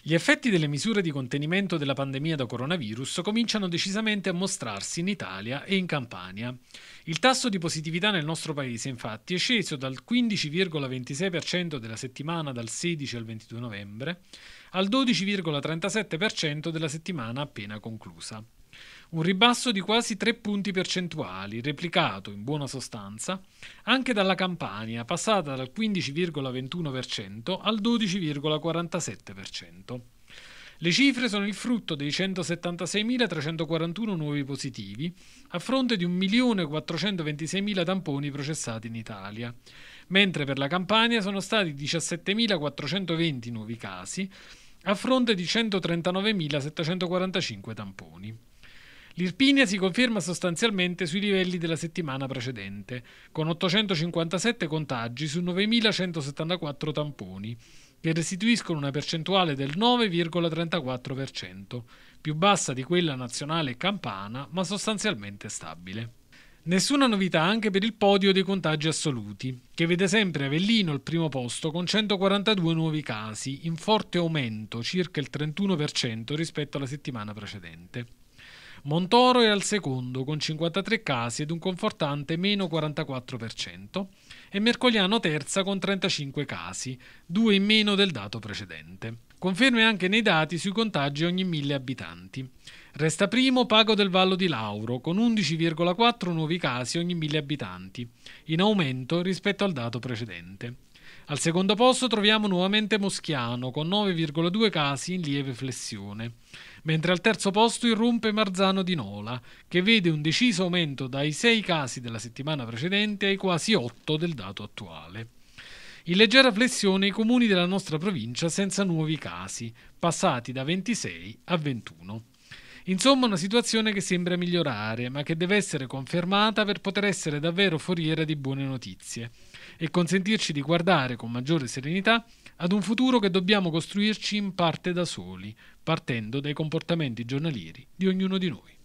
Gli effetti delle misure di contenimento della pandemia da coronavirus cominciano decisamente a mostrarsi in Italia e in Campania. Il tasso di positività nel nostro paese, infatti, è sceso dal 15,26% della settimana dal 16 al 22 novembre al 12,37% della settimana appena conclusa un ribasso di quasi 3 punti percentuali, replicato in buona sostanza anche dalla Campania, passata dal 15,21% al 12,47%. Le cifre sono il frutto dei 176.341 nuovi positivi, a fronte di 1.426.000 tamponi processati in Italia, mentre per la Campania sono stati 17.420 nuovi casi, a fronte di 139.745 tamponi. L'Irpinia si conferma sostanzialmente sui livelli della settimana precedente, con 857 contagi su 9.174 tamponi, che restituiscono una percentuale del 9,34%, più bassa di quella nazionale campana, ma sostanzialmente stabile. Nessuna novità anche per il podio dei contagi assoluti, che vede sempre Avellino al primo posto con 142 nuovi casi, in forte aumento, circa il 31% rispetto alla settimana precedente. Montoro è al secondo con 53 casi ed un confortante meno 44% e Mercoliano terza con 35 casi, due in meno del dato precedente. Conferme anche nei dati sui contagi ogni mille abitanti. Resta primo Pago del Vallo di Lauro, con 11,4 nuovi casi ogni mille abitanti, in aumento rispetto al dato precedente. Al secondo posto troviamo nuovamente Moschiano con 9,2 casi in lieve flessione, mentre al terzo posto irrompe Marzano di Nola, che vede un deciso aumento dai 6 casi della settimana precedente ai quasi 8 del dato attuale. In leggera flessione i comuni della nostra provincia senza nuovi casi, passati da 26 a 21. Insomma, una situazione che sembra migliorare, ma che deve essere confermata per poter essere davvero foriera di buone notizie e consentirci di guardare con maggiore serenità ad un futuro che dobbiamo costruirci in parte da soli, partendo dai comportamenti giornalieri di ognuno di noi.